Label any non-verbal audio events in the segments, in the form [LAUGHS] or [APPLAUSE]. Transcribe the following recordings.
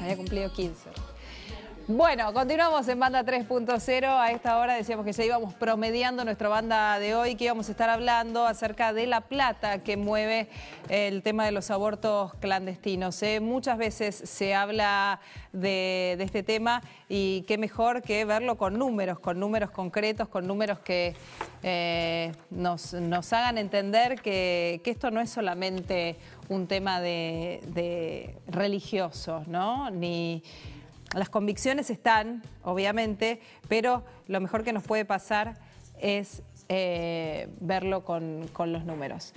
Había cumplido 15. Bueno, continuamos en Banda 3.0. A esta hora decíamos que ya íbamos promediando nuestra banda de hoy, que íbamos a estar hablando acerca de la plata que mueve el tema de los abortos clandestinos. ¿eh? Muchas veces se habla de, este tema y qué mejor que verlo con números, con números concretos, con números que eh, nos, hagan entender que, esto no es solamente un tema de, de religiosos, ¿no? Ni, las convicciones están, obviamente, pero lo mejor que nos puede pasar es eh, verlo con, con los números.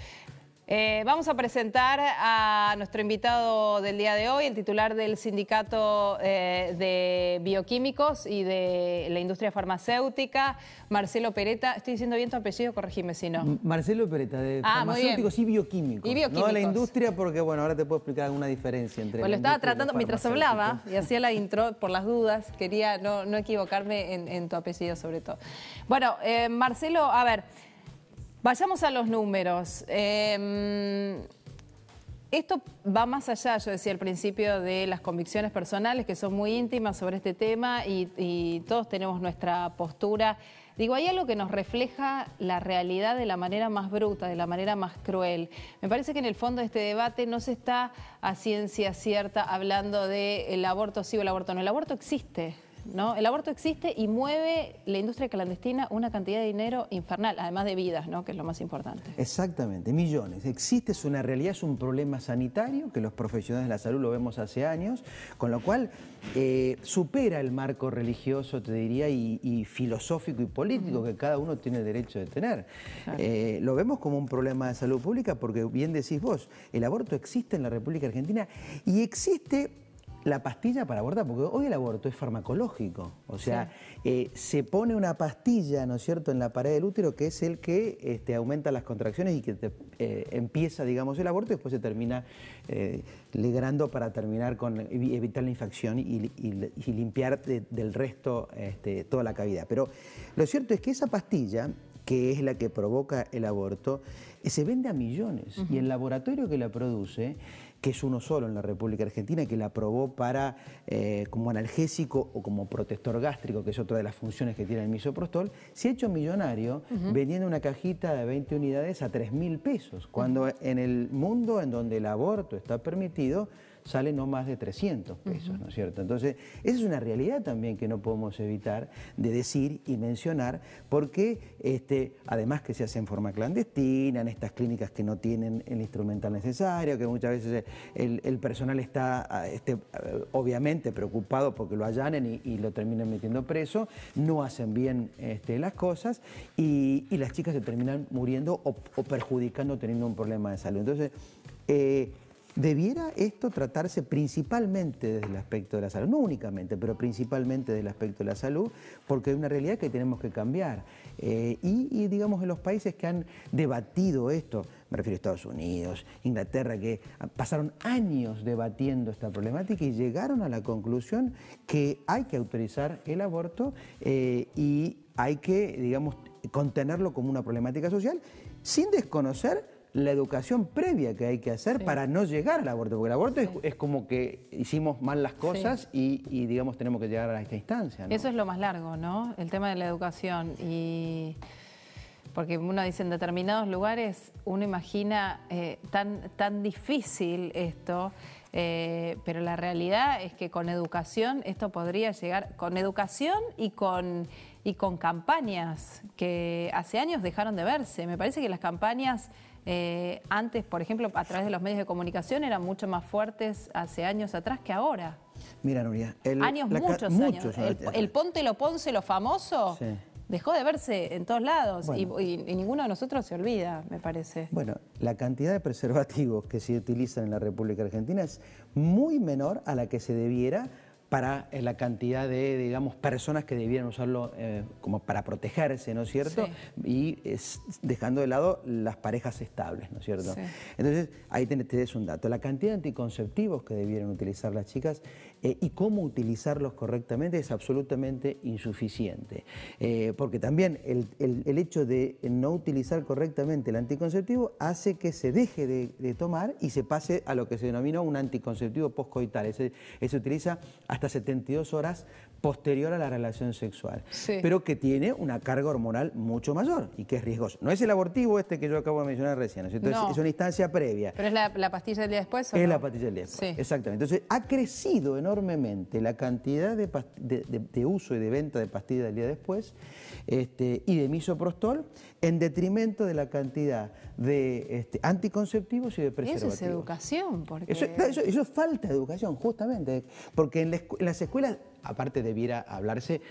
Eh, vamos a presentar a nuestro invitado del día de hoy, el titular del Sindicato eh, de Bioquímicos y de la Industria Farmacéutica, Marcelo Pereta. Estoy diciendo bien tu apellido, corregime si no. Marcelo Pereta, de ah, Farmacéuticos y bioquímicos, y bioquímicos. No la industria, porque bueno, ahora te puedo explicar alguna diferencia entre. Bueno, lo estaba tratando mientras hablaba y hacía la [LAUGHS] intro por las dudas, quería no, equivocarme en, tu apellido sobre todo. Bueno, eh, Marcelo, a ver. Vayamos a los números. Em, esto va más allá, yo decía al principio, de las convicciones personales que son muy íntimas sobre este tema y, todos tenemos nuestra postura. Digo, hay algo que nos refleja la realidad de la manera más bruta, de la manera más cruel. Me parece que en el fondo de este debate no se está a ciencia cierta hablando del aborto sí o el aborto no. El aborto existe. El aborto existe y mueve la industria clandestina una cantidad de dinero infernal, además de vidas, ¿no? Que es lo más importante. Exactamente, millones. Existe, es una realidad, es un problema sanitario que los profesionales de la salud lo vemos hace años, con lo cual eh, supera el marco religioso, te diría, y, filosófico y político que cada uno tiene el derecho de tener. Eh, lo vemos como un problema de salud pública porque, bien decís vos, el aborto existe en la República Argentina y existe la pastilla para abortar, porque hoy el aborto es farmacológico, o sea, eh, se pone una pastilla, ¿no es cierto?, en la pared del útero, que es el que este, aumenta las contracciones y que eh, empieza, digamos, el aborto y después se termina eh, legrando para terminar con, evitar la infección y, limpiar del resto este, toda la cavidad. Pero lo cierto es que esa pastilla que es la que provoca el aborto, se vende a millones. Y el laboratorio que la produce que es uno solo en la República Argentina, que la aprobó para eh, como analgésico o como protector gástrico, que es otra de las funciones que tiene el misoprostol, se ha hecho millonario vendiendo una cajita de 20 unidades a 3 mil pesos, cuando en el mundo en donde el aborto está permitido, sale no más de 300 pesos, ¿no es cierto? Entonces, esa es una realidad también que no podemos evitar de decir y mencionar, porque este, además que se hace en forma clandestina, en estas clínicas que no tienen el instrumental necesario, que muchas veces el, personal está ah, este, eh, obviamente preocupado porque lo allanen y, lo terminan metiendo preso, no hacen bien este, las cosas y, las chicas se terminan muriendo o, o perjudicando teniendo un problema de salud. Entonces, eh, Debiera esto tratarse principalmente desde el aspecto de la salud, no únicamente, pero principalmente desde el aspecto de la salud, porque hay una realidad que tenemos que cambiar. Eh, y, digamos, en los países que han debatido esto, me refiero a Estados Unidos, Inglaterra, que pasaron años debatiendo esta problemática y llegaron a la conclusión que hay que autorizar el aborto eh, y hay que, digamos, contenerlo como una problemática social sin desconocer la educación previa que hay que hacer para no llegar al aborto, porque el aborto es, como que hicimos mal las cosas y, digamos, tenemos que llegar a esta instancia. Eso es lo más largo, ¿no? El tema de la educación y... Porque uno dice, en determinados lugares uno imagina eh, tan, tan difícil esto, eh, pero la realidad es que con educación esto podría llegar, con educación y con y con campañas que hace años dejaron de verse. Me parece que las campañas eh, antes, por ejemplo, a través de los medios de comunicación eran mucho más fuertes hace años atrás que ahora. Mira, Nuria, el, años, muchos, años. El, Ponte lo Ponce, lo famoso. Dejó de verse en todos lados y, ninguno de nosotros se olvida, me parece. Bueno, la cantidad de preservativos que se utilizan en la República Argentina es muy menor a la que se debiera para eh, la cantidad de, digamos, personas que debieran usarlo eh, como para protegerse, ¿no es cierto? Y dejando de lado las parejas estables, ¿no es cierto? Entonces, ahí tenés, tenés, un dato. La cantidad de anticonceptivos que debieran utilizar las chicas eh, y cómo utilizarlos correctamente es absolutamente insuficiente. porque también el, hecho de no utilizar correctamente el anticonceptivo hace que se deje de, tomar y se pase a lo que se denomina un anticonceptivo poscoital. Ese, se utiliza hasta 72 horas posterior a la relación sexual, pero que tiene una carga hormonal mucho mayor y que es riesgoso. No es el abortivo este que yo acabo de mencionar recién, es una instancia previa. Pero es la, pastilla del día después. ¿o es la pastilla del día después. Exactamente. Entonces ha crecido enormemente la cantidad de, uso y de venta de pastillas del día después este, y de misoprostol en detrimento de la cantidad de este, anticonceptivos y de preservativos. Eso es educación, porque... Eso, falta de educación, justamente, porque en la escuela en las escuelas, aparte debiera hablarse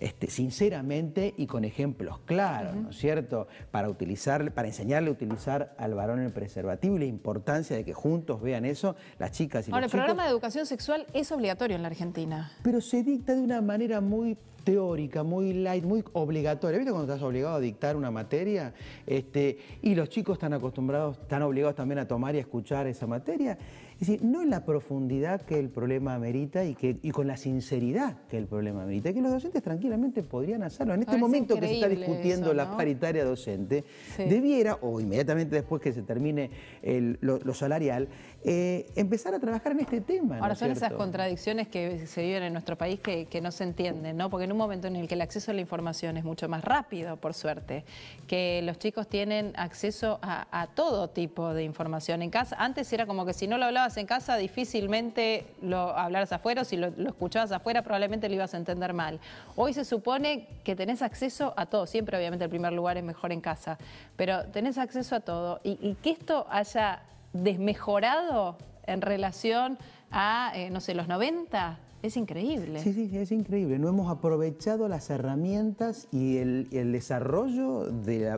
este, sinceramente y con ejemplos claros, ¿no es cierto? Para, utilizar, para enseñarle a utilizar al varón el preservativo y la importancia de que juntos vean eso las chicas y Ahora, el programa de educación sexual es obligatorio en la Argentina. Pero se dicta de una manera muy teórica, muy light, muy obligatoria. ¿Viste cuando estás obligado a dictar una materia? Este, y los chicos están acostumbrados, están obligados también a tomar y escuchar esa materia. Es decir, no en la profundidad que el problema amerita y, que, con la sinceridad que el problema amerita, que los docentes tranquilamente podrían hacerlo. En este momento que se está discutiendo la paritaria docente, debiera, o inmediatamente después que se termine el, lo, salarial, eh, empezar a trabajar en este tema. Ahora son esas contradicciones que se viven en nuestro país que, no se entienden, ¿no? Porque en un momento en el que el acceso a la información es mucho más rápido, por suerte, que los chicos tienen acceso a, a todo tipo de información en casa. Antes era como que si no lo hablaba en casa difícilmente lo hablaras afuera, o si lo, escuchabas afuera probablemente lo ibas a entender mal. Hoy se supone que tenés acceso a todo, siempre obviamente el primer lugar es mejor en casa, pero tenés acceso a todo y, que esto haya desmejorado en relación a, eh, no sé, los 90, es increíble. Sí, sí, es increíble. No hemos aprovechado las herramientas y el, desarrollo de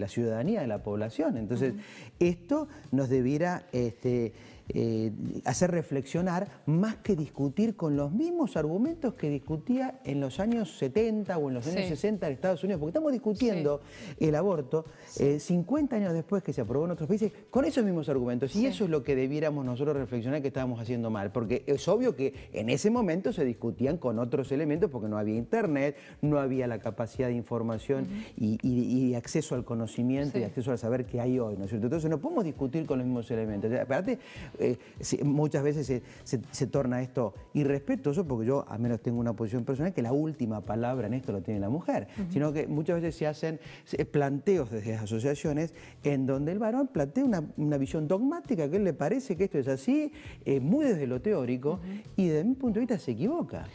la, ciudadanía, de la población. Entonces, esto nos debiera este, eh, hacer reflexionar más que discutir con los mismos argumentos que discutía en los años 70 o en los años 60 en Estados Unidos, porque estamos discutiendo el aborto 50 eh, años después que se aprobó en otros países con esos mismos argumentos. Y eso es lo que debiéramos nosotros reflexionar que estábamos haciendo mal, porque es obvio que en ese momento se discutían con otros elementos porque no había internet, no había la capacidad de información y, acceso al conocimiento y acceso al saber que hay hoy, ¿no es cierto? Entonces no podemos discutir con los mismos elementos. Aparte, eh, muchas veces se, torna esto irrespetuoso, porque yo al menos tengo una posición personal que la última palabra en esto lo tiene la mujer, sino que muchas veces se hacen eh, planteos desde asociaciones en donde el varón plantea una, visión dogmática que él le parece que esto es así, eh, muy desde lo teórico, y desde mi punto de vista se equivoca.